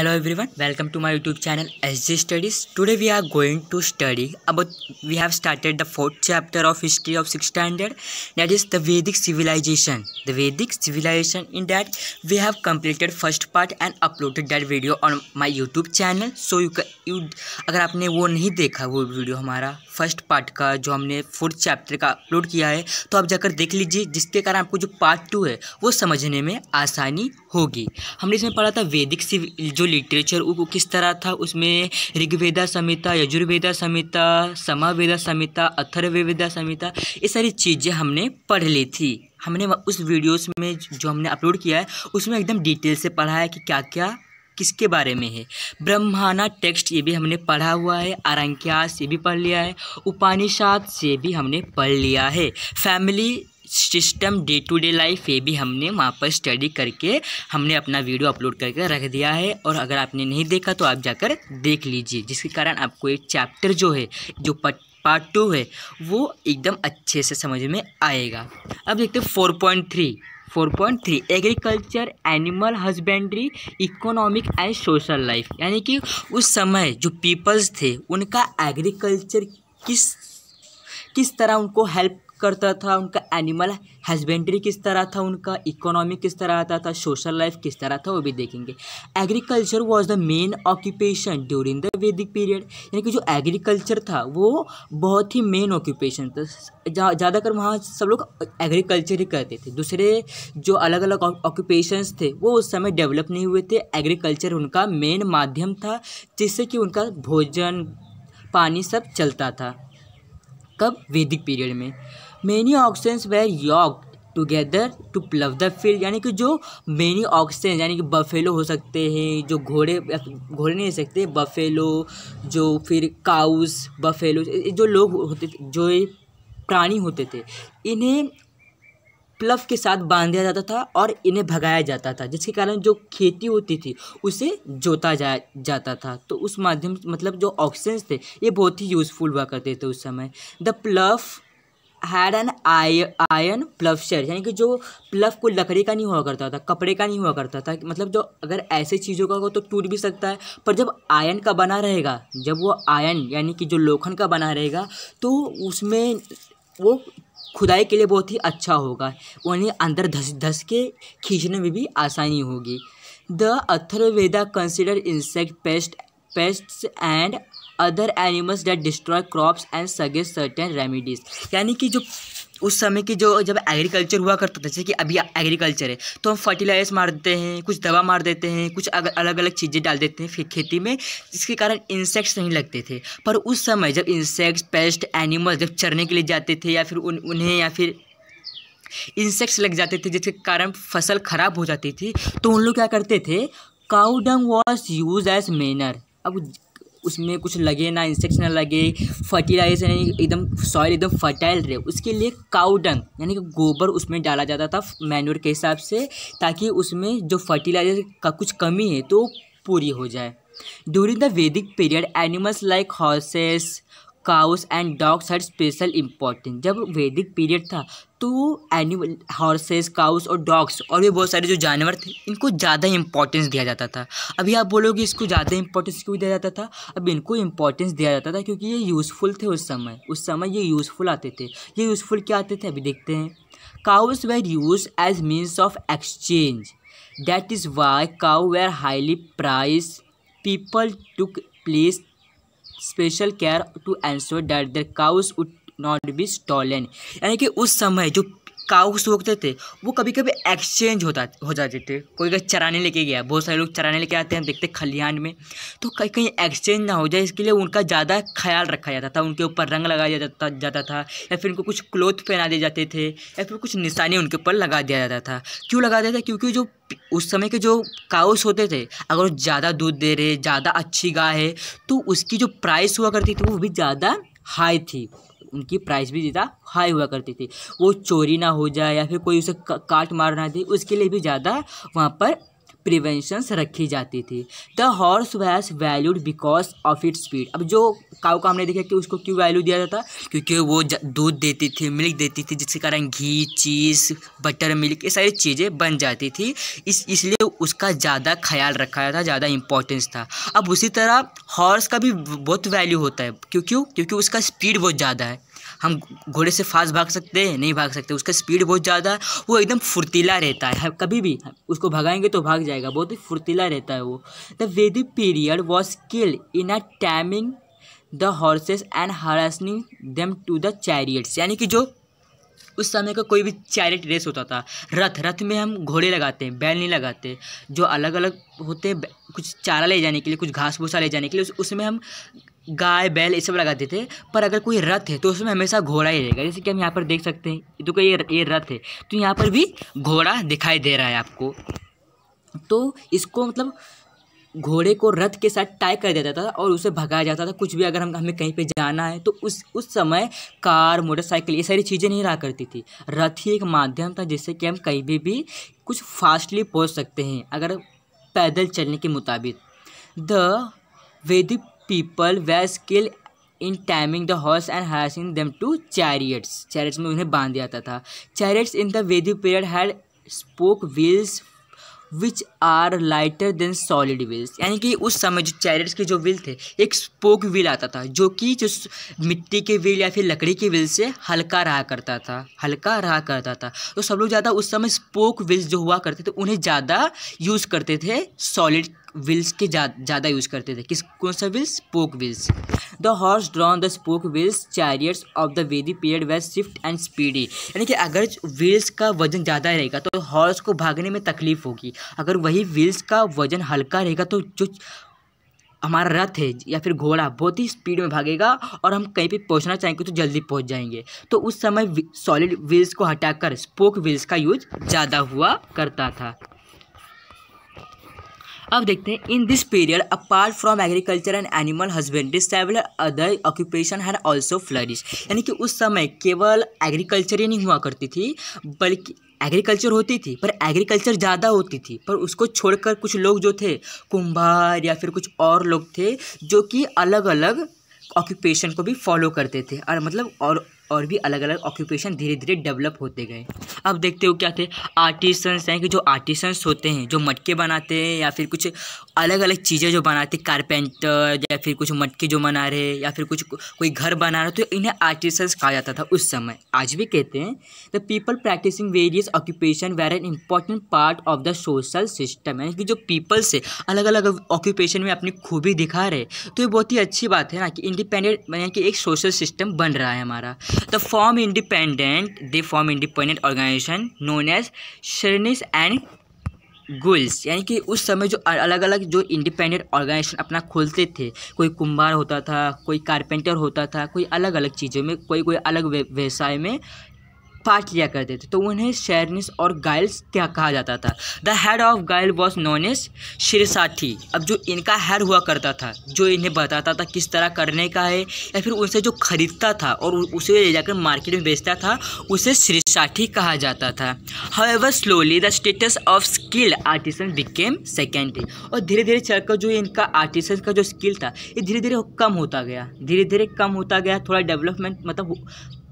Hello everyone welcome to my YouTube channel S G studies today we are going to study about we have started the fourth chapter of history of six standard that is the Vedic civilization the Vedic civilization in that we have completed first part and uploaded that video on my YouTube channel so you अगर आपने वो नहीं देखा वो video हमारा first part का जो हमने फोर्थ चैप्टर का अपलोड किया है तो आप जाकर देख लीजिए जिसके कारण आपको जो पार्ट टू है वो समझने में आसानी होगी हमने इसमें पढ़ा था वैदिक से जो लिटरेचर वो किस तरह था उसमें ऋग्वेदा संहिता यजुर्वेदा संहिता समावेदा संहिता अथर्वेदा संहिता ये सारी चीज़ें हमने पढ़ ली थी हमने उस वीडियोस में जो हमने अपलोड किया है उसमें एकदम डिटेल से पढ़ा है कि क्या क्या किसके बारे में है ब्रह्माना टेक्स्ट ये भी हमने पढ़ा हुआ है आरंक्यास ये भी पढ़ लिया है उपानिषाद से भी हमने पढ़ लिया है family system day to day life ये भी हमने वहाँ पर स्टडी करके हमने अपना वीडियो अपलोड करके रख दिया है और अगर आपने नहीं देखा तो आप जाकर देख लीजिए जिसके कारण आपको एक चैप्टर जो है जो पट पार्ट टू है वो एकदम अच्छे से समझ में आएगा अब देखते four point three four point three agriculture animal husbandry economic and social life यानी कि उस समय जो पीपल्स थे उनका एग्रीकल्चर किस किस तरह उनको हेल्प करता था उनका एनिमल हस्बेंड्री किस तरह था उनका इकोनॉमी किस तरह आता था सोशल लाइफ किस तरह था वो भी देखेंगे agriculture was the main occupation during the Vedic period यानी कि जो एग्रीकल्चर था वो बहुत ही मेन ऑक्यूपेशन था ज़्यादातर वहाँ सब लोग एग्रीकल्चर ही करते थे दूसरे जो अलग अलग ऑक्यूपेशंस थे वो उस समय डेवलप नहीं हुए थे एग्रीकल्चर उनका मेन माध्यम था जिससे कि उनका भोजन पानी सब चलता था कब वैदिक पीरियड में many oxen were yoke together to plough the field यानी कि जो मेनी ऑक्सीजन यानी कि बफेलो हो सकते हैं जो घोड़े घोड़े नहीं सकते बफेलो जो फिर काउस बफेलो जो लोग होते थे जो प्राणी होते थे इन्हें प्लव के साथ बांध दिया जाता था और इन्हें भगाया जाता था जिसके कारण जो खेती होती थी उसे जोता जा जाता था तो उस माध्यम मतलब जो ऑक्सीजन थे ये बहुत ही यूज़फुल हुआ करते थे उस समय the plough had an iron ploughshare यानी कि जो प्लफ को लकड़ी का नहीं हुआ करता था कपड़े का नहीं हुआ करता था मतलब जो अगर ऐसे चीज़ों का हो तो टूट भी सकता है पर जब आयन का बना रहेगा जब वो आयन यानी कि जो लोखन का बना रहेगा तो उसमें वो खुदाई के लिए बहुत ही अच्छा होगा उन्हें अंदर धस धस के खींचने में भी आसानी होगी the Atharvaveda consider insect pest pests and other animals that destroy crops and suggest certain remedies यानी कि जो उस समय की जो जब एग्रीकल्चर हुआ करता था जैसे कि अभी एग्रीकल्चर है तो हम फर्टिलाइजर्स मार देते हैं कुछ दवा मार देते हैं कुछ अगर अलग अलग चीज़ें डाल देते हैं फिर खेती में जिसके कारण इंसेक्ट्स नहीं लगते थे पर उस समय जब इंसेक्ट्स पेस्ट एनिमल्स जब चरने के लिए जाते थे या फिर उन उन्हें या फिर इंसेक्ट्स लग जाते थे जिसके कारण फसल खराब हो जाती थी तो उन लोग क्या करते थे cow dung was use as manure अब उसमें कुछ लगे ना इंसेक्ट्स ना लगे फर्टिलाइजर यानी एकदम सॉइल एकदम फर्टाइल रहे उसके लिए काउडंग यानी कि गोबर उसमें डाला जाता था मैनूर के हिसाब से ताकि उसमें जो फर्टिलाइजर का कुछ कमी है तो पूरी हो जाए during the Vedic period animals like horses cows and dogs had special importance जब वैदिक पीरियड था तो एनिमल हॉर्सेस काउस और डॉग्स और भी बहुत सारे जो जानवर थे इनको ज़्यादा इंपॉर्टेंस दिया जाता था अभी आप बोलोगे इसको ज़्यादा इंपॉर्टेंस क्यों दिया जाता था अब इनको इंपॉर्टेंस दिया जाता था क्योंकि ये यूज़फुल थे उस समय उस समय ये यूज़फुल आते थे ये यूज़फुल क्या आते थे अभी देखते हैं cows were use as means of exchange that is why cow were highly prize people took place special care to ensure that their cows would not be stolen यानी कि उस समय जो काऊ को थे वो कभी कभी एक्सचेंज होता हो जाते थे कोई कभी चराने लेके गया बहुत सारे लोग चराने लेके आते हैं देखते खलिहान में तो कहीं कहीं एक्सचेंज ना हो जाए इसके लिए उनका ज़्यादा ख्याल रखा जाता था उनके ऊपर रंग लगाया जाता जाता था या फिर उनको कुछ क्लोथ पहना दिए जाते थे या फिर कुछ निशाने उनके ऊपर लगा दिया जाता था क्यों लगा दिया था क्योंकि जो उस समय के जो काउस होते थे अगर वो ज़्यादा दूध दे रहे ज़्यादा अच्छी गाय है तो उसकी जो प्राइस हुआ करती थी वो भी ज़्यादा हाई थी उनकी प्राइस भी ज़्यादा हाई हुआ करती थी वो चोरी ना हो जाए या फिर कोई उसे काट मार ना दे उसके लिए भी ज़्यादा वहाँ पर प्रिवेंशंस रखी जाती थी the horse was valued because of it speed अब जो काउ का हमने देखा कि उसको क्यों वैल्यू दिया जाता क्योंकि वो दूध देती थी मिल्क देती थी जिसके कारण घी चीज़ बटर मिल्क ये सारी चीज़ें बन जाती थी इस इसलिए उसका ज़्यादा ख्याल रखा जाता ज़्यादा इंपॉर्टेंस था अब उसी तरह हॉर्स का भी बहुत वैल्यू होता है क्यों क्यों क्योंकि उसका स्पीड बहुत ज़्यादा है हम घोड़े से फास्ट भाग सकते हैं नहीं भाग सकते उसका स्पीड बहुत ज़्यादा है वो एकदम फुर्तीला रहता है कभी भी उसको भगाएंगे तो भाग जाएगा बहुत ही फुर्तीला रहता है वो the Vedic period was kill in a taming the horses and harnessing them to the chariots यानी कि जो उस समय का कोई भी चैरिट रेस होता था रथ रथ में हम घोड़े लगाते हैं बैल नहीं लगाते जो अलग अलग होते हैं कुछ चारा ले जाने के लिए कुछ घास भूसा ले जाने के लिए उस, उसमें हम गाय बैल ये सब लगाते थे पर अगर कोई रथ है तो उसमें हमेशा घोड़ा ही रहेगा जैसे कि हम यहाँ पर देख सकते हैं तो ये ये रथ है तो यहाँ पर भी घोड़ा दिखाई दे रहा है आपको तो इसको मतलब घोड़े को रथ के साथ टाई कर दिया जाता था और उसे भगाया जाता था कुछ भी अगर हम हमें कहीं पे जाना है तो उस उस समय कार मोटरसाइकिल ये सारी चीज़ें नहीं रहा करती थी रथ ही एक माध्यम था जिससे कि हम कहीं भी भी कुछ फास्टली पहुंच सकते हैं अगर पैदल चलने के मुताबिक the Vedic people were skill in taming the horse and harnessing them to chariots chariots में उन्हें बांध दिया जाता था chariots in the Vedic period had spoke wheels which are lighter than solid wheels यानी कि उस समय जो चैरिट्स के जो व्हील थे एक स्पोक व्हील आता था जो कि जो मिट्टी के व्हील या फिर लकड़ी के व्हील से हल्का रहा करता था हल्का रहा करता था तो सब लोग ज़्यादा उस समय स्पोक व्हील्स जो हुआ करते थे उन्हें ज़्यादा यूज़ करते थे सॉलिड व्हील्स के ज़्यादा यूज़ करते थे किस कौन सा wheels spoke wheels the horse drawn the spoke wheels chariots of the Vedic period were swift and speedy यानी कि अगर व्हील्स का वजन ज़्यादा रहेगा तो हॉर्स को भागने में तकलीफ होगी अगर वही व्हील्स का वजन हल्का रहेगा तो जो हमारा रथ है या फिर घोड़ा बहुत ही स्पीड में भागेगा और हम कहीं पे पहुंचना चाहेंगे तो जल्दी पहुंच जाएंगे तो उस समय सॉलिड व्हील्स को हटाकर स्पोक व्हील्स का यूज ज़्यादा हुआ करता था अब देखते हैं in this period apart from agriculture and animal husbandry several other occupation had also flourish यानी कि उस समय केवल एग्रीकल्चर ही नहीं हुआ करती थी बल्कि एग्रीकल्चर होती थी पर एग्रीकल्चर ज़्यादा होती थी पर उसको छोड़कर कुछ लोग जो थे कुंभार या फिर कुछ और लोग थे जो कि अलग अलग ऑक्यूपेशन को भी फॉलो करते थे और मतलब और और भी अलग अलग ऑक्यूपेशन धीरे धीरे डेवलप होते गए अब देखते हो क्या थे आर्टिसंस हैं कि जो आर्टिसंस होते हैं जो मटके बनाते हैं या फिर कुछ अलग अलग चीज़ें जो बनाते हैं कारपेंटर या फिर कुछ मटके जो बना रहे या फिर कुछ कोई घर बना रहे तो इन्हें आर्टिसंस कहा जाता था उस समय आज भी कहते हैं the people practicing various occupation were an important part of the social system है कि जो पीपल से अलग अलग ऑक्यूपेशन में अपनी खूबी दिखा रहे तो ये बहुत ही अच्छी बात है ना कि इंडिपेंडेंट यानी कि एक सोशल सिस्टम बन रहा है हमारा the form independent the form independent organisation known as Shrenis and guilds यानी कि उस समय जो अलग अलग जो इंडिपेंडेंट ऑर्गेनाइजेशन अपना खोलते थे कोई कुंभार होता था कोई कारपेंटर होता था कोई अलग अलग चीज़ों में कोई कोई अलग व्यवसाय में पार्ट लिया करते थे तो उन्हें शेरनिस और गाइल्स क्या कहा जाता था the head of guild was known as शिरसाठी अब जो इनका हेड हुआ करता था जो इन्हें बताता था किस तरह करने का है या फिर उनसे जो खरीदता था और उसे ले जाकर मार्केट में बेचता था उसे शिरसाठी कहा जाता था however slowly the status of skill artisan became secondary और धीरे धीरे चलकर जो इनका आर्टिसन का जो स्किल था ये धीरे धीरे कम होता गया धीरे धीरे कम होता गया थोड़ा डेवलपमेंट मतलब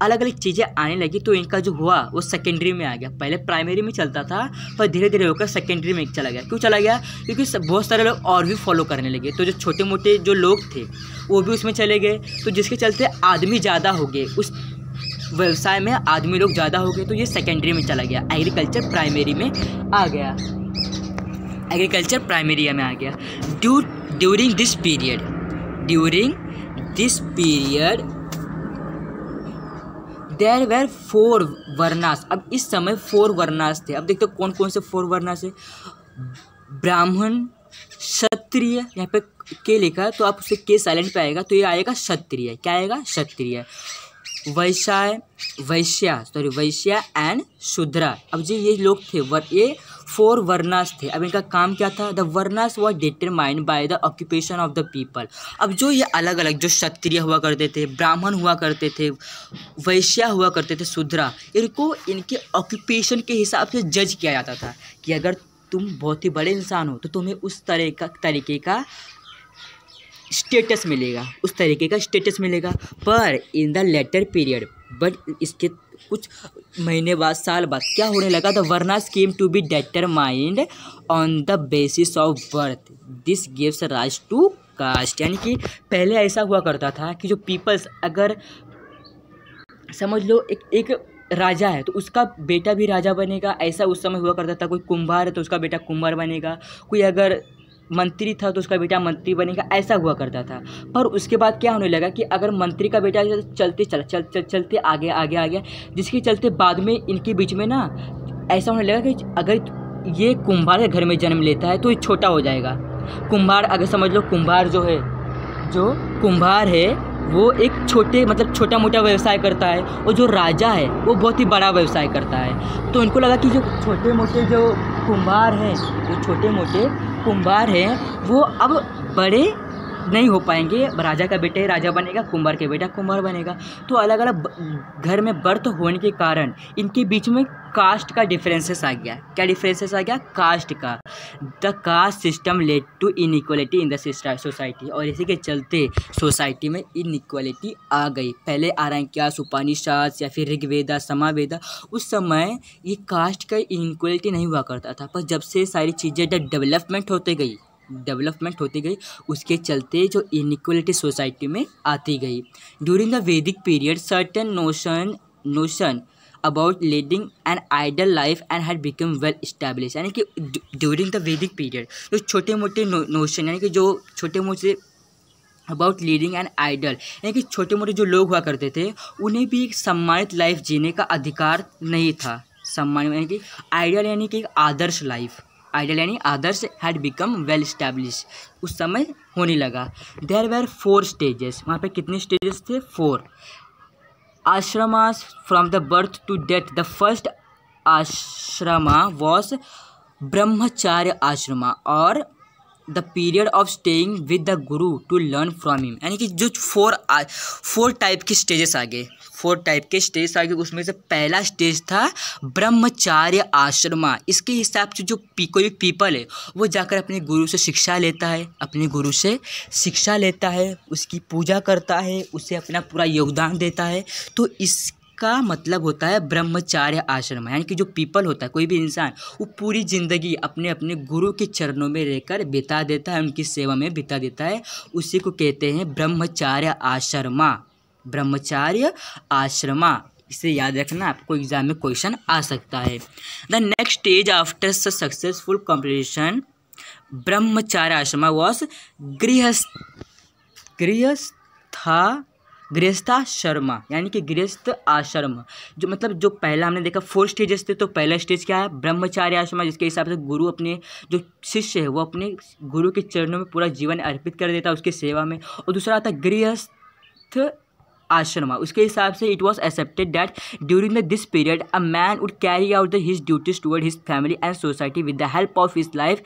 अलग अलग चीज़ें आने लगी तो इनका जो हुआ वो सेकेंडरी में आ गया पहले प्राइमरी में चलता था पर धीरे धीरे होकर सेकेंडरी में चला गया क्यों चला गया क्योंकि बहुत सारे लोग और भी फॉलो करने लगे तो जो छोटे मोटे जो लोग थे वो भी उसमें चले गए तो जिसके चलते आदमी ज़्यादा हो गए उस व्यवसाय में आदमी लोग ज़्यादा हो गए तो ये सेकेंडरी में चला गया एग्रीकल्चर प्राइमरी में आ गया एग्रीकल्चर प्राइमरी में आ गया due during this period during this period there were four varnas अब इस समय फोर वर्णास थे अब देखते हो कौन कौन से फोर वर्णास है ब्राह्मण क्षत्रिय यहाँ पे के लिखा तो आप उसे के साइलेंट पे आएगा तो ये आएगा क्षत्रिय क्या आएगा क्षत्रिय वैश्या वैश्या सॉरी वैश्या एंड शूद्रा अब जी ये लोग थे वर ये फोर वर्नास थे अब इनका काम क्या था the varnas was determined by the occupation of the people अब जो ये अलग अलग जो क्षत्रिय हुआ करते थे ब्राह्मण हुआ करते थे वैश्या हुआ करते थे शूद्रा इनको इनके ऑक्यूपेशन के हिसाब से जज किया जाता था कि अगर तुम बहुत ही बड़े इंसान हो तो तुम्हें उस तरह का तरीके का स्टेटस मिलेगा उस तरीके का स्टेटस मिलेगा पर in the later period but इसके कुछ महीने बाद साल बाद क्या होने लगा the varna scheme to be determined on the basis of birth this gives rise to caste यानी कि पहले ऐसा हुआ करता था कि जो पीपल्स अगर समझ लो एक एक राजा है तो उसका बेटा भी राजा बनेगा ऐसा उस समय हुआ करता था कोई कुंभार है तो उसका बेटा कुंभार बनेगा कोई अगर मंत्री था तो उसका बेटा मंत्री बनेगा ऐसा हुआ करता था पर उसके बाद क्या होने लगा कि अगर मंत्री का बेटा चलते चल, चल, चल चलते आगे आगे आ गया जिसके चलते बाद में इनके बीच में ना ऐसा होने लगा कि अगर ये कुंभार के घर में जन्म लेता है तो ये छोटा हो जाएगा कुंभार अगर समझ लो कुंभार जो है जो कुंभार है वो एक छोटे मतलब छोटा मोटा व्यवसाय करता है और जो राजा है वो बहुत ही बड़ा व्यवसाय करता है तो इनको लगा कि जो छोटे मोटे जो कुंभार हैं जो छोटे मोटे कुंभार हैं वो अब बड़े नहीं हो पाएंगे राजा का बेटा ही राजा बनेगा कुंभार के बेटा कुंभार बनेगा तो अलग अलग घर में बर्थ होने के कारण इनके बीच में कास्ट का डिफरेंसेस आ गया क्या डिफरेंसेस आ गया कास्ट का the caste system led to inequality in the society और इसी के चलते सोसाइटी में इनक्वलिटी आ गई पहले आरंक्यास उपानिषद या फिर ऋग्वेदा समावेदा उस समय ये कास्ट का इनक्वलिटी नहीं हुआ करता था पर जब से सारी चीज़ें डेवलपमेंट होते गई डेवलपमेंट होती गई उसके चलते जो इनिक्वलिटी सोसाइटी में आती गई during the Vedic period certain notion notion about leading an ideal life and had become well establish यानी कि ड्यूरिंग द वैदिक पीरियड जो छोटे मोटे नोशन यानी कि जो छोटे मोटे अबाउट लीडिंग एंड आइडल यानी कि छोटे मोटे जो लोग हुआ करते थे उन्हें भी एक सम्मानित लाइफ जीने का अधिकार नहीं था सम्मान यानी कि आइडल यानी कि एक आदर्श लाइफ आइडल यानी आदर्श हैड बिकम वेल स्टैब्लिश उस समय होने लगा देर वेर फोर स्टेजेस वहाँ पे कितने स्टेजेस थे four ashramas from the birth to death the first ashrama was brahmacharya ashrama और the period of staying with the guru to learn from him यानी कि जो फोर फोर टाइप के स्टेजेस आ गए फोर टाइप के स्टेज आ गए उसमें से पहला स्टेज था ब्रह्मचार्य आश्रमा इसके हिसाब से जो पी, कोई पीपल है वो जाकर अपने गुरु से शिक्षा लेता है अपने गुरु से शिक्षा लेता है उसकी पूजा करता है उसे अपना पूरा योगदान देता है तो इस का मतलब होता है ब्रह्मचार्य आश्रम यानी कि जो पीपल होता है कोई भी इंसान वो पूरी ज़िंदगी अपने अपने गुरु के चरणों में रहकर बिता देता है उनकी सेवा में बिता देता है उसी को कहते हैं ब्रह्मचार्य आश्रमा ब्रह्मचार्य आश्रमा इसे याद रखना आपको एग्जाम में क्वेश्चन आ सकता है the next stage after successful competition brahmacharya ashrama was grihastha grihastha गृहस्थाश्रम यानी कि गृहस्थ आश्रम जो मतलब जो पहला हमने देखा फोर स्टेजेस थे तो पहला स्टेज क्या है ब्रह्मचार्य आश्रम जिसके हिसाब से गुरु अपने जो शिष्य है वो अपने गुरु के चरणों में पूरा जीवन अर्पित कर देता है उसकी सेवा में और दूसरा आता है गृहस्थ आश्रम उसके हिसाब से it was accepted that during the this period a man would carry out the his duties toward his family and society with the help of his life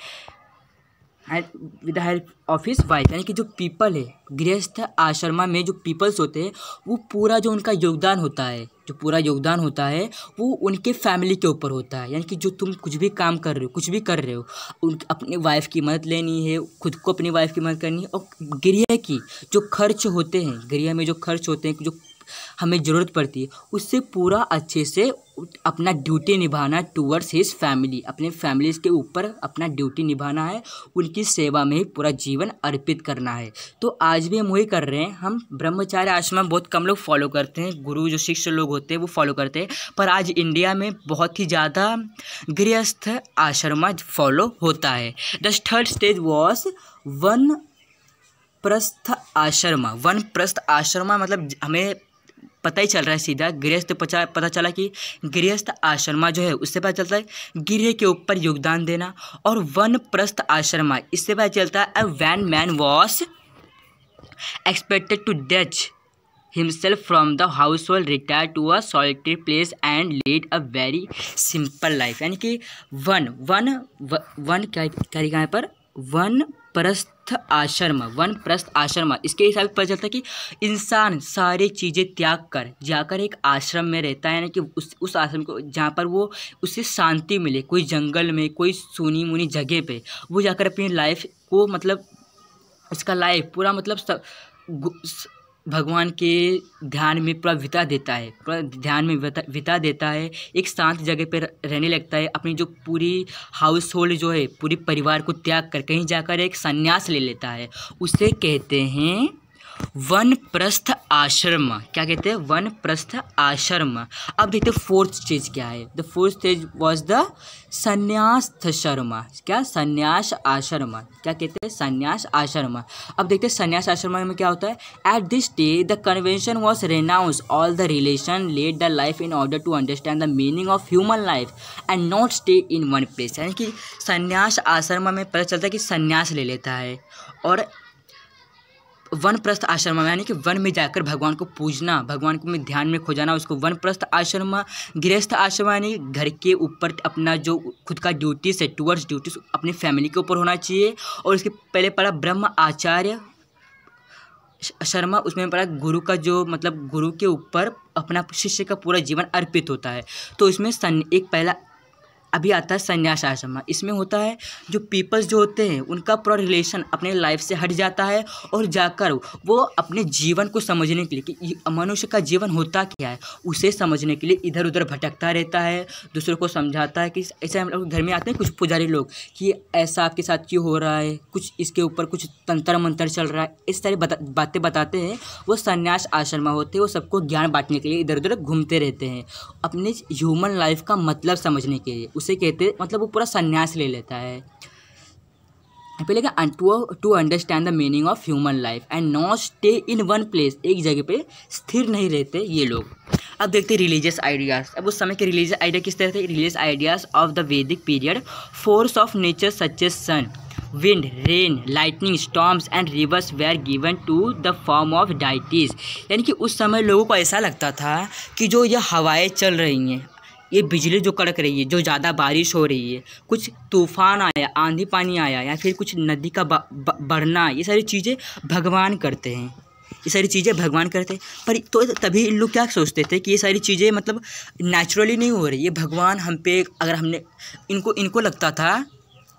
with help of wife यानी कि जो people है गृहस्थ आश्रमा में जो peoples होते हैं वो पूरा जो उनका योगदान होता है जो पूरा योगदान होता है वो उनके फैमिली के ऊपर होता है यानी कि जो तुम कुछ भी काम कर रहे हो कुछ भी कर रहे हो उन अपनी वाइफ की मदद लेनी है खुद को अपनी वाइफ की मदद करनी है और गृह की जो खर्च होते हैं गृह में जो खर्च होते हैं जो हमें ज़रूरत पड़ती है उससे पूरा अच्छे से अपना ड्यूटी निभाना टूवर्ड्स हिज फैमिली अपने फैमिलीज के ऊपर अपना ड्यूटी निभाना है उनकी सेवा में ही पूरा जीवन अर्पित करना है तो आज भी हम वही कर रहे हैं हम ब्रह्मचार्य आश्रम बहुत कम लोग फॉलो करते हैं गुरु जो शिष्य लोग होते हैं वो फॉलो करते हैं पर आज इंडिया में बहुत ही ज़्यादा गृहस्थ आश्रमा फॉलो होता है the third stage was vanaprastha ashrama vanaprastha ashrama मतलब हमें पता ही चल रहा है सीधा गृहस्थ पता चला कि गृहस्थ आश्रमा जो है उससे पता चलता है गृह के ऊपर योगदान देना और वन प्रस्थ आश्रमा इससे पता चलता है when man was expected to detach from the household retire to a solitary place and lead a very simple life यानी कि वन वन वन क्या तरीका है पर वन प्रस्त प्रस्थ आश्रम वन प्रस्थ आश्रम इसके हिसाब से पता चलता है कि इंसान सारी चीज़ें त्याग कर जाकर एक आश्रम में रहता है यानी कि उस उस आश्रम को जहाँ पर वो उसे शांति मिले कोई जंगल में कोई सोनी मुनी जगह पे वो जाकर अपनी लाइफ को मतलब उसका लाइफ पूरा मतलब सब भगवान के ध्यान में पूरा विता देता है पूरा ध्यान में विता देता है एक शांत जगह पर रहने लगता है अपनी जो पूरी हाउस होल्ड जो है पूरी परिवार को त्याग कर कहीं जाकर एक संन्यास ले लेता है उसे कहते हैं वन प्रस्थ आश्रम क्या कहते हैं वन प्रस्थ आश्रम अब देखते हैं फोर्थ स्टेज क्या है the fourth stage was the sannyas ashrama क्या संन्यास आश्रम क्या कहते हैं संन्यास आश्रम अब देखते हैं संन्यास आश्रम में क्या होता है at this day the convention was renounce all the relation led the life in order to understand the meaning of human life and not stay in one place यानी कि संन्यास आश्रम में पता चलता है कि संन्यास ले लेता है और वनप्रस्थ आश्रम यानी कि वन में जाकर भगवान को पूजना भगवान को में ध्यान में खोजाना उसको वनप्रस्थ आश्रम गृहस्थ आश्रम यानी घर के ऊपर अपना जो खुद का ड्यूटीज है टूवर्ड्स ड्यूटीज अपनी फैमिली के ऊपर होना चाहिए और इसके पहले पड़ा ब्रह्म आचार्य शर्मा उसमें पड़ा गुरु का जो मतलब गुरु के ऊपर अपना शिष्य का पूरा जीवन अर्पित होता है तो इसमें एक पहला अभी आता है संन्यास आश्रम इसमें होता है जो पीपल्स जो होते हैं उनका पूरा रिलेशन अपने लाइफ से हट जाता है और जाकर वो अपने जीवन को समझने के लिए कि मनुष्य का जीवन होता क्या है उसे समझने के लिए इधर उधर भटकता रहता है दूसरों को समझाता है कि ऐसे हम लोग घर में आते हैं कुछ पुजारी लोग कि ऐसा आपके साथ क्यों हो रहा है कुछ इसके ऊपर कुछ तंत्र मंत्र चल रहा है इस तरह बता, बातें बताते हैं वो संन्यास आश्रम होते हैं वो सबको ज्ञान बांटने के लिए इधर उधर घूमते रहते हैं अपने ह्यूमन लाइफ का मतलब समझने के लिए उसे कहते मतलब वो पूरा संन्यास ले लेता है पहले क्या to to understand the meaning of human life and not stay in one place एक जगह पे स्थिर नहीं रहते ये लोग अब देखते हैं रिलीजियस आइडियाज़ अब उस समय के रिलीजियस आइडिया किस तरह थे religious ideas of the Vedic period force of nature such sun wind rain lightning storms and rivers were given to the form of deities यानी कि उस समय लोगों को ऐसा लगता था कि जो यह हवाएं चल रही हैं ये बिजली जो कड़क रही है जो ज़्यादा बारिश हो रही है कुछ तूफान आया आंधी पानी आया या फिर कुछ नदी का बढ़ना ये सारी चीज़ें भगवान करते हैं ये सारी चीज़ें भगवान करते हैं पर तो तभी इन लोग क्या सोचते थे कि ये सारी चीज़ें मतलब नेचुरली नहीं हो रही ये भगवान हम पे अगर हमने इनको इनको लगता था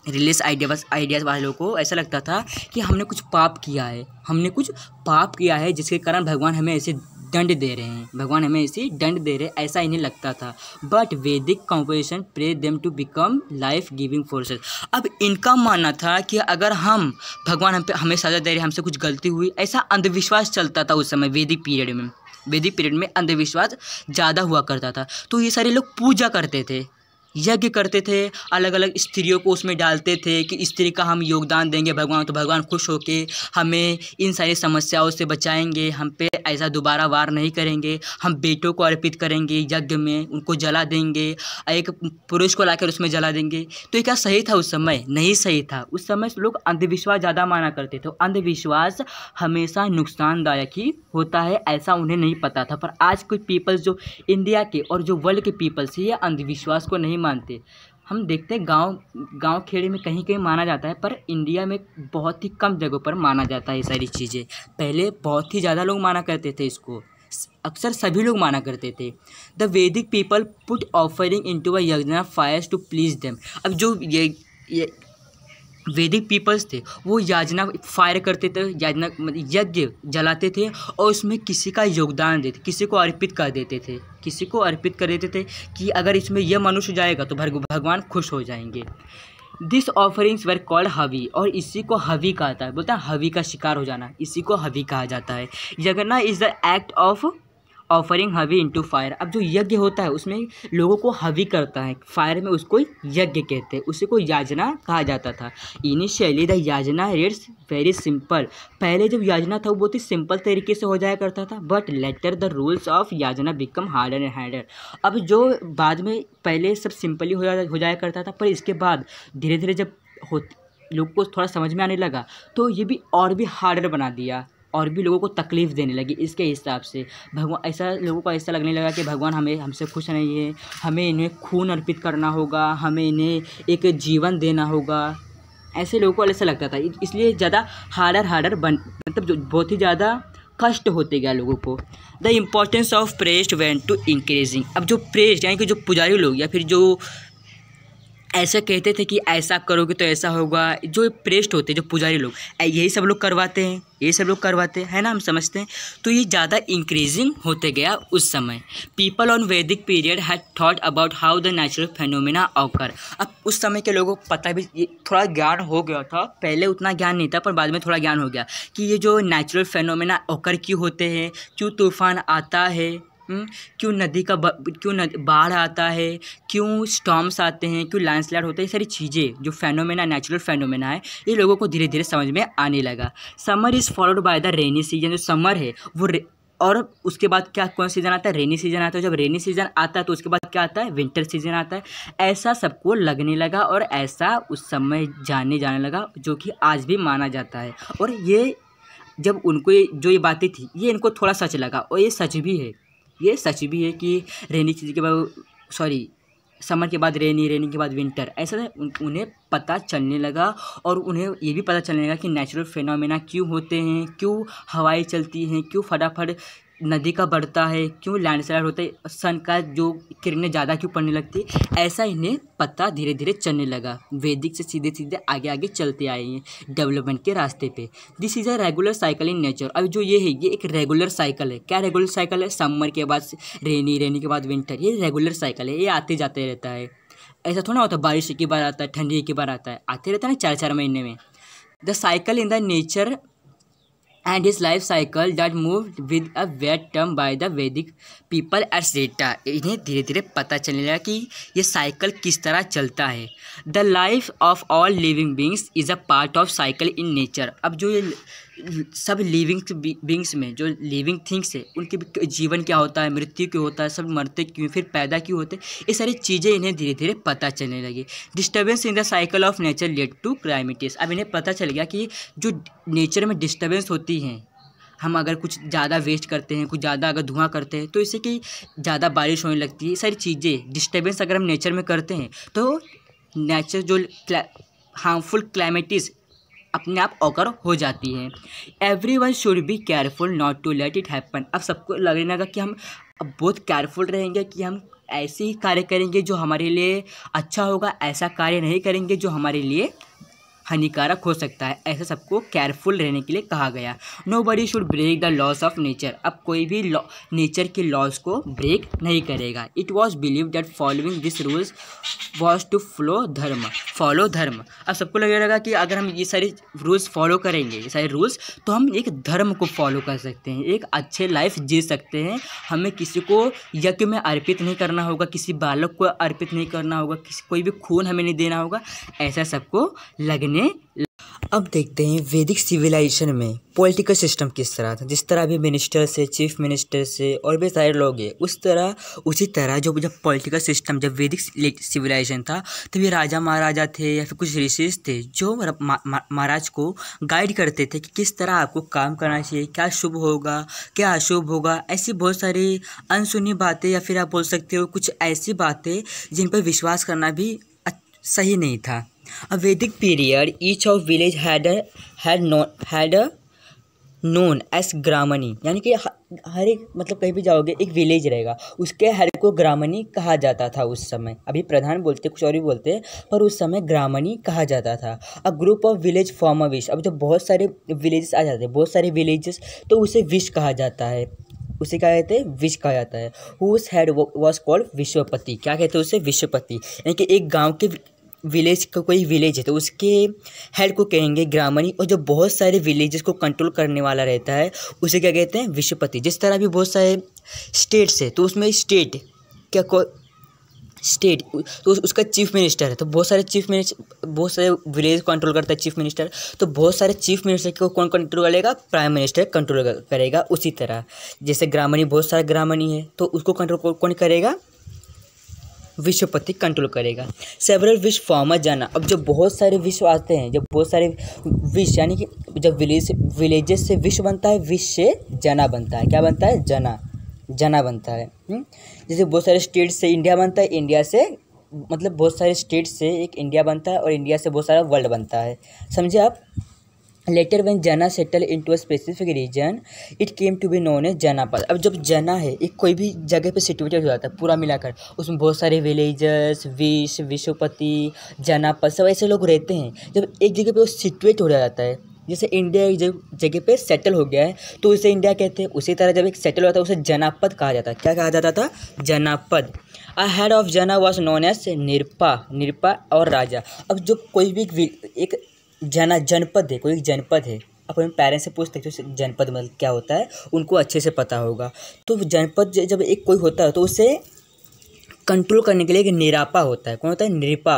रिलीज आइडियाज आइडियाज़ वालों को ऐसा लगता था कि हमने कुछ पाप किया है हमने कुछ पाप किया है जिसके कारण भगवान हमें ऐसे दंड दे रहे हैं भगवान हमें इसी दंड दे रहे ऐसा इन्हें लगता था but Vedic composition pray them to become life giving forces अब इनका मानना था कि अगर हम भगवान हम पे हमें सजा दे रहे हमसे कुछ गलती हुई ऐसा अंधविश्वास चलता था उस समय वैदिक पीरियड में वैदिक पीरियड में अंधविश्वास ज़्यादा हुआ करता था तो ये सारे लोग पूजा करते थे यज्ञ करते थे अलग अलग स्त्रियों को उसमें डालते थे कि स्त्री का हम योगदान देंगे भगवान तो भगवान खुश होकर हमें इन सारी समस्याओं से बचाएंगे हम पे ऐसा दोबारा वार नहीं करेंगे हम बेटों को अर्पित करेंगे यज्ञ में उनको जला देंगे एक पुरुष को लाकर उसमें जला देंगे तो क्या सही था उस समय नहीं सही था उस समय लोग अंधविश्वास ज़्यादा माना करते थे अंधविश्वास हमेशा नुकसानदायक ही होता है ऐसा उन्हें नहीं पता था पर आज कुछ पीपल्स जो इंडिया के और जो वर्ल्ड के पीपल्स ये अंधविश्वास को नहीं मानते हम देखते हैं गांव गांव खेड़े में कहीं कहीं माना जाता है पर इंडिया में बहुत ही कम जगहों पर माना जाता है ये सारी चीज़ें पहले बहुत ही ज़्यादा लोग माना करते थे इसको अक्सर सभी लोग माना करते थे the Vedic people put offering into a yajna fires to please them अब जो ये ये वैदिक पीपल्स थे वो याजना फायर करते थे याजना यज्ञ जलाते थे और उसमें किसी का योगदान देते किसी को अर्पित कर देते थे किसी को अर्पित कर देते थे कि अगर इसमें यह मनुष्य जाएगा तो भगवान खुश हो जाएंगे दिस ऑफरिंग्स वेर कॉल्ड हवी और इसी को हवी कहता है बोलता है हाँ, हवी का शिकार हो जाना इसी को हवी कहा जाता है yajna is the act of offering havi into fire अब जो यज्ञ होता है उसमें लोगों को हवी करता है फायर में उसको यज्ञ कहते हैं उसे को याजना कहा जाता था initially the yajna rites very simple पहले जब याजना था वो बहुत ही सिंपल तरीके से हो जाया करता था but later the rules of yajna become harder and harder अब जो बाद में पहले सब सिंपली हो जाया हो जाया करता था पर इसके बाद धीरे धीरे जब हो लोग को थोड़ा समझ में आने लगा तो ये भी और भी हार्डर बना दिया और भी लोगों को तकलीफ़ देने लगी इसके हिसाब से भगवान ऐसा लोगों को ऐसा लगने लगा कि भगवान हमें हमसे खुश नहीं है हमें इन्हें खून अर्पित करना होगा हमें इन्हें एक जीवन देना होगा ऐसे लोगों को ऐसा लगता था इसलिए ज़्यादा हार्डर हार्डर बन मतलब तो बहुत ही ज़्यादा कष्ट होते गया लोगों को the importance of priest went to increasing अब जो प्रेस्ट यानी कि जो पुजारी लोग या फिर जो ऐसा कहते थे कि ऐसा करोगे तो ऐसा होगा जो प्रेस्ट होते जो पुजारी लोग यही सब लोग करवाते हैं ये सब लोग करवाते हैं है ना हम समझते हैं तो ये ज़्यादा इंक्रीजिंग होते गया उस समय people on Vedic period had thought about how the natural phenomena occur अब उस समय के लोगों को पता भी थोड़ा ज्ञान हो गया था पहले उतना ज्ञान नहीं था पर बाद में थोड़ा ज्ञान हो गया कि ये जो नेचुरल फेनोमिना ऑकर क्यों होते हैं क्यों तूफान आता है हम्म, क्यों नदी का क्यों बाढ़ आता है क्यों स्टॉम्स आते हैं क्यों लैंडस्लाइड होता है ये सारी चीज़ें जो फेनोमेना नेचुरल फेनोमेना है ये लोगों को धीरे धीरे समझ में आने लगा summer is followed by the rainy season जो समर है वो और उसके बाद क्या कौन सीज़न आता है रेनी सीज़न आता है जब रेनी सीज़न आता है तो उसके बाद क्या आता है विंटर सीज़न आता है ऐसा सबको लगने लगा और ऐसा उस समय जाने जाने लगा जो कि आज भी माना जाता है और ये जब उनको ये जो ये बातें थी ये इनको थोड़ा सच लगा और ये सच भी है ये सच भी है कि रेनी सीजन के बाद सॉरी समर के बाद रेनी रेनी के बाद विंटर ऐसा उन्हें पता चलने लगा और उन्हें ये भी पता चलने लगा कि नेचुरल फेनोमेना क्यों होते हैं क्यों हवाएं चलती हैं क्यों फटाफट नदी का बढ़ता है क्यों लैंडस्लाइड होता है सन का जो किरणें ज़्यादा क्यों पड़ने लगती है ऐसा इन्हें पता धीरे धीरे चलने लगा वैदिक से सीधे सीधे आगे आगे चलते आए हैं डेवलपमेंट के रास्ते पे this is a regular cycle in nature अब जो ये है ये एक रेगुलर साइकिल है क्या रेगुलर साइकिल है समर के बाद रेनी रेनी के बाद विंटर ये रेगुलर साइकिल है ये आते जाते रहता है ऐसा थोड़ा होता है बारिश की बार आता है ठंडी की बार आता है आते रहता है ना चार चार महीने में the cycle in the nature and his life cycle that move with a wait term by the Vedic people at सेटा इन्हें धीरे धीरे पता चलने लगा कि ये साइकिल किस तरह चलता है the life of all living beings is a part of cycle in nature अब जो ये सब लिविंग बींग्स में जो लिविंग थिंग्स है उनके जीवन क्या होता है मृत्यु क्यों होता है सब मरते क्यों फिर पैदा क्यों होते ये सारी चीज़ें इन्हें धीरे धीरे पता चलने लगी disturbance in the cycle of nature led to calamities अब इन्हें पता चल गया कि जो नेचर में डिस्टर्बेंस होती हैं हम अगर कुछ ज़्यादा वेस्ट करते हैं कुछ ज़्यादा अगर धुआं करते हैं तो इससे कि ज़्यादा बारिश होने लगती है सारी चीज़ें डिस्टर्बेंस अगर हम नेचर में करते हैं तो नेचर जो हार्मफुल क्लाइमेटिस अपने आप ऑकर हो जाती है everyone should be careful not to let it happen अब सबको लगने लगा कि हम अब बहुत केयरफुल रहेंगे कि हम ऐसे ही कार्य करेंगे जो हमारे लिए अच्छा होगा ऐसा कार्य नहीं करेंगे जो हमारे लिए हानिकारक हो सकता है ऐसे सबको केयरफुल रहने के लिए कहा गया nobody should break the laws of nature अब कोई भी नेचर के लॉस को ब्रेक नहीं करेगा it was believe that following this rules was to follow dharma follow dharma अब सबको लगे लगा कि अगर हम ये सारी रूल्स फॉलो करेंगे ये सारे रूल्स तो हम एक धर्म को फॉलो कर सकते हैं एक अच्छे लाइफ जी सकते हैं हमें किसी को यज्ञ में अर्पित नहीं करना होगा किसी बालक को अर्पित नहीं करना होगा किसी कोई भी खून हमें नहीं देना होगा ऐसा सबको लगने मैंने अब देखते हैं वैदिक सिविलाइजेशन में पॉलिटिकल सिस्टम किस तरह था जिस तरह अभी मिनिस्टर से चीफ मिनिस्टर से और भी सारे लोग हैं उस तरह उसी तरह जो जब पॉलिटिकल सिस्टम जब वैदिक सिविलाइजेशन था तब ये राजा महाराजा थे या फिर कुछ ऋषिज थे जो महाराज को गाइड करते थे कि किस तरह आपको काम करना चाहिए क्या शुभ होगा क्या अशुभ होगा ऐसी बहुत सारी अनसुनी बातें या फिर आप बोल सकते हो कुछ ऐसी बातें जिन पर विश्वास करना भी सही नहीं था A Vedic period, each of village had a, had not had a known as gramani यानी कि हर एक मतलब कहीं भी जाओगे एक विलेज रहेगा उसके हर को ग्रामनी कहा जाता था उस समय अभी प्रधान बोलते कुछ और भी बोलते पर उस समय ग्रामनी कहा जाता था a group of village form a vish अभी तो बहुत सारे विलेजेस आ जाते हैं बहुत सारे विलेजेस तो उसे विश कहा जाता है उसे क्या कहते हैं विश कहा जाता है हुज वॉज कॉल्ड विश्वपति क्या कहते हैं उसे विश्वपति यानी कि एक गाँव के विलेज का कोई विलेज है तो उसके हेड को कहेंगे ग्रामणी और जो बहुत सारे विलेजेस को कंट्रोल करने वाला रहता है उसे क्या कहते हैं विश्वपति जिस तरह भी बहुत सारे स्टेट्स है तो उसमें स्टेट क्या को स्टेट तो उसका चीफ मिनिस्टर है तो बहुत सारे चीफ मिनिस्टर बहुत सारे विलेज कंट्रोल करता है चीफ मिनिस्टर तो बहुत सारे चीफ मिनिस्टर को कौन कंट्रोल करेगा प्राइम मिनिस्टर कंट्रोल करेगा उसी तरह जैसे ग्रामीणी बहुत सारे ग्रामीणी है तो उसको कंट्रोल कौन करेगा विश्वपति कंट्रोल करेगा सेवरल विश फार्मर जाना अब जब बहुत सारे विश्व आते हैं जब बहुत सारे विश यानी कि जब विलेज विलेजेस से विश्व बनता है विश्व से जना बनता है क्या बनता है जना जना बनता है हम्म? जैसे बहुत सारे स्टेट से इंडिया बनता है इंडिया से मतलब बहुत सारे स्टेट से एक इंडिया बनता है और इंडिया से बहुत सारा वर्ल्ड बनता है समझे आप later one jana settle into a specific region it came to be known as janapada अब जब जना है एक कोई भी जगह पे सिटुएटेड हो जाता है पूरा मिलाकर उसमें बहुत सारे विलेजर्स विश विश्वपति जनापद सब ऐसे लोग रहते हैं जब एक जगह पे वो सिटुएट हो जाता है जैसे इंडिया एक जगह पे सेटल हो गया है तो उसे इंडिया कहते हैं उसी तरह जब एक सेटल होता है उसे जनापद कहा जाता है क्या कहा जाता था janapada a head of jana was known as nripa nripa और राजा अब जो कोई भी एक जना जनपद है कोई जनपद है अपने पेरेंट्स से पूछ सकते हो जनपद मतलब क्या होता है उनको अच्छे से पता होगा तो जनपद जब एक कोई होता है तो उसे कंट्रोल करने के लिए एक निरापा होता है कौन होता है निरपा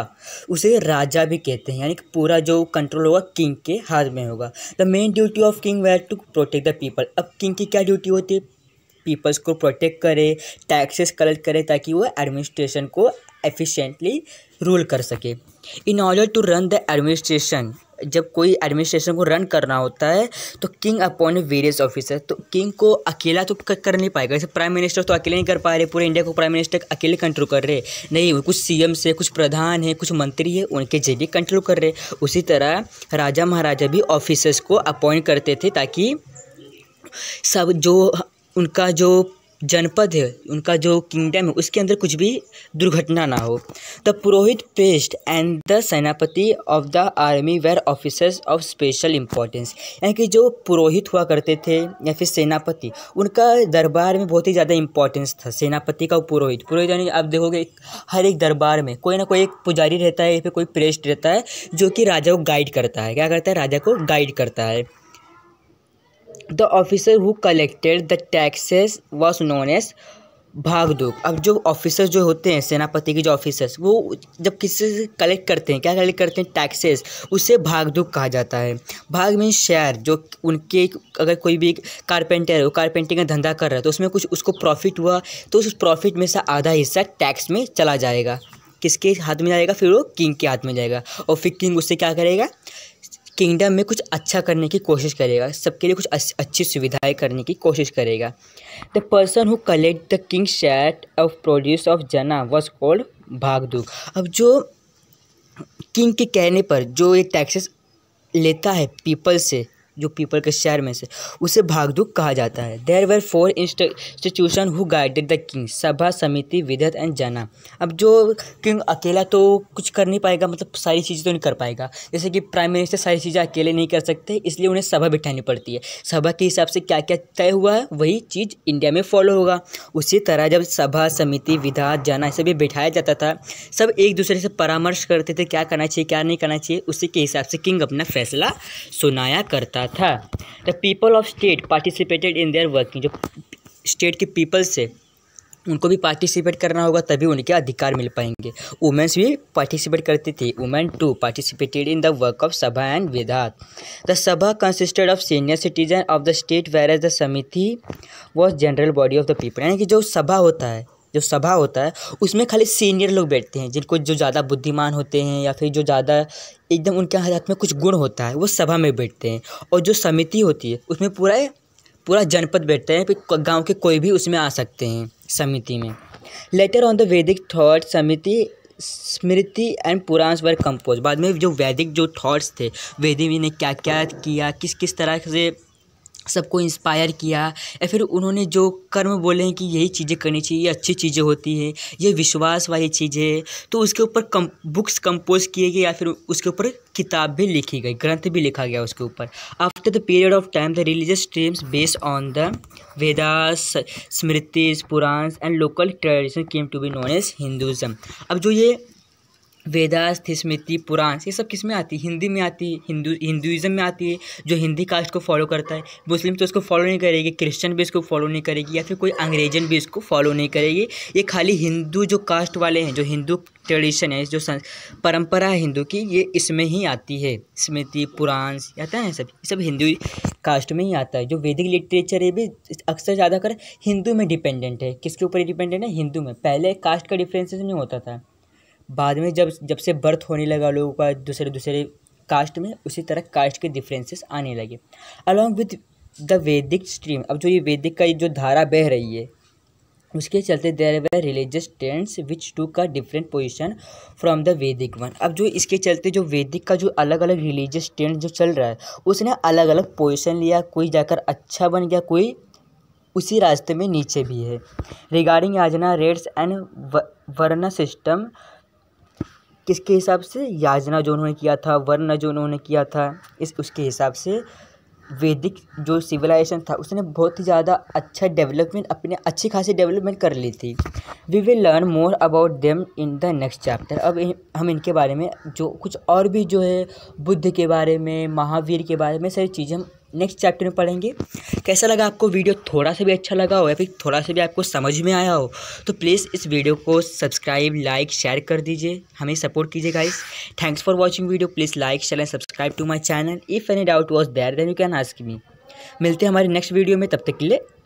उसे राजा भी कहते हैं यानी कि पूरा जो कंट्रोल होगा किंग के हाथ में होगा the main duty of king were to protect the people अब किंग की क्या ड्यूटी होती है पीपल्स को प्रोटेक्ट करे टैक्सेस कलेक्ट करे ताकि वो एडमिनिस्ट्रेशन को एफिशिएंटली रूल कर सके in order to run the administration जब कोई एडमिनिस्ट्रेशन को रन करना होता है तो किंग अपॉइंट वेरियस ऑफिसर तो किंग को अकेला तो कर नहीं पाएगा जैसे प्राइम मिनिस्टर तो अकेले नहीं कर पा रहे पूरे इंडिया को प्राइम मिनिस्टर अकेले कंट्रोल कर रहे नहीं कुछ सीएम से कुछ प्रधान है कुछ मंत्री है उनके जरिए कंट्रोल कर रहे उसी तरह राजा महाराजा भी ऑफिसर्स को अपॉइंट करते थे ताकि सब जो उनका जो जनपद है उनका जो किंगडम है उसके अंदर कुछ भी दुर्घटना ना हो the purohit priest and the senapati of the army were officers of special importance यानी कि जो पुरोहित हुआ करते थे या फिर सेनापति उनका दरबार में बहुत ही ज़्यादा इम्पोर्टेंस था सेनापति का पुरोहित पुरोहित यानी आप देखोगे हर एक दरबार में कोई ना कोई एक पुजारी रहता है या फिर कोई प्रेस्ट रहता है जो कि राजा को गाइड करता है क्या करता है राजा को गाइड करता है the officer who collected the taxes was known as bhagadugha अब जो ऑफिसर्स जो होते हैं सेनापति के जो ऑफिसर्स वो जब किसी से कलेक्ट करते हैं क्या कलेक्ट करते हैं टैक्सेस उसे भागदौड़ कहा जाता है भाग में शेयर जो उनके अगर कोई भी कारपेंटर वो कारपेंटिंग का धंधा कर रहा है तो उसमें कुछ उसको प्रॉफिट हुआ तो उस प्रॉफिट में से आधा हिस्सा टैक्स में चला जाएगा किसके हाथ में जाएगा फिर वो किंग के हाथ में जाएगा और फिर किंग उससे क्या करेगा किंगडम में कुछ अच्छा करने की कोशिश करेगा सबके लिए कुछ अच्छी सुविधाएं करने की कोशिश करेगा the person who collect the king share of produce of jana was called bhagadugha अब जो किंग के कहने पर जो ये टैक्सेस लेता है पीपल से जो पीपल के शहर में से उसे भागदुक कहा जाता है there were four institution who guided the king sabha samiti विदत and जना अब जो किंग अकेला तो कुछ कर नहीं पाएगा मतलब सारी चीज़ें तो नहीं कर पाएगा जैसे कि प्राइम मिनिस्टर सारी चीज़ें अकेले नहीं कर सकते इसलिए उन्हें सभा बिठानी पड़ती है सभा के हिसाब से क्या क्या तय हुआ है वही चीज़ इंडिया में फॉलो होगा उसी तरह जब सभा समिति विधात जाना इसे भी बिठाया जाता था सब एक दूसरे से परामर्श करते थे क्या करना चाहिए क्या नहीं करना चाहिए उसी के हिसाब से किंग अपना फैसला सुनाया करता रहा था the people of state participated in their working जो स्टेट के पीपल्स है उनको भी पार्टिसिपेट करना होगा तभी उनके अधिकार मिल पाएंगे वुमेंस भी पार्टिसिपेट करती थी women too participated in the work of sabha and vidatha the sabha consisted of senior citizen of the state whereas the samiti was general body of the people यानी कि जो सभा होता है जो सभा होता है उसमें खाली सीनियर लोग बैठते हैं जिनको जो ज़्यादा बुद्धिमान होते हैं या फिर जो ज़्यादा एकदम उनके हाथ में कुछ गुण होता है वो सभा में बैठते हैं और जो समिति होती है उसमें पूरा पूरा जनपद बैठते हैं फिर गाँव के कोई भी उसमें आ सकते हैं समिति में later on the Vedic thought samiti smriti and Purana were compose बाद में जो वैदिक जो थॉट्स थे वेदी ने क्या क्या किया किस किस तरह से सबको इंस्पायर किया या फिर उन्होंने जो कर्म बोले हैं कि यही चीज़ें करनी चाहिए ये अच्छी चीज़ें होती हैं ये विश्वास वाली चीज़ है तो उसके ऊपर कम बुक्स कंपोज किए गए या फिर उसके ऊपर किताब भी लिखी गई ग्रंथ भी लिखा गया उसके ऊपर after the period of time the religious streams based on the Vedas smritis Puranas and local tradition came to be known as Hinduism अब जो ये वेदास्थ स्मृति पुराण ये सब किस में आती है हिंदी में आती है हिंदू हिंदुज़म में आती है जो हिंदी कास्ट को फॉलो करता है मुस्लिम तो उसको फॉलो नहीं करेगी क्रिश्चियन भी इसको फॉलो नहीं करेगी या फिर कोई अंग्रेजन भी इसको फॉलो नहीं करेगी ये खाली हिंदू जो कास्ट वाले हैं जो हिंदू ट्रेडिशन है जो परंपरा है हिंदू की ये इसमें ही आती है स्मृति पुराण आता है सब सब हिंदू कास्ट में ही आता है जो वैदिक लिटरेचर है भी अक्सर ज़्यादातर हिंदू में डिपेंडेंट है किसके ऊपर डिपेंडेंट है हिंदू में पहले कास्ट का डिफ्रेंसेस नहीं होता था बाद में जब जब से बर्थ होने लगा लोगों का दूसरे दूसरे कास्ट में उसी तरह कास्ट के डिफरेंसेस आने लगे along with the Vedic stream अब जो ये वैदिक का ये जो धारा बह रही है उसके चलते there were religious trends which took a different position from the Vedic one अब जो इसके चलते जो वैदिक का जो अलग अलग रिलीजियस ट्रेंड जो चल रहा है उसने अलग अलग पोजिशन लिया कोई जाकर अच्छा बन गया कोई उसी रास्ते में नीचे भी है regarding yajna rites and varna system किसके हिसाब से याजना जो उन्होंने किया था वर्ण जो उन्होंने किया था इस उसके हिसाब से वैदिक जो सिविलाइजेशन था उसने बहुत ही ज़्यादा अच्छा डेवलपमेंट अपने अच्छी खासी डेवलपमेंट कर ली थी we will learn more about them in the next chapter अब हम इनके बारे में जो कुछ और भी जो है बुद्ध के बारे में महावीर के बारे में सारी चीज़ें हम नेक्स्ट चैप्टर में पढ़ेंगे कैसा लगा आपको वीडियो थोड़ा सा भी अच्छा लगा हो या फिर थोड़ा सा भी आपको समझ में आया हो तो प्लीज़ इस वीडियो को सब्सक्राइब लाइक शेयर कर दीजिए हमें सपोर्ट कीजिए guys thanks for watching video please like share and subscribe to my channel if any doubt was there then you can ask me मिलते हैं हमारे नेक्स्ट वीडियो में तब तक के लिए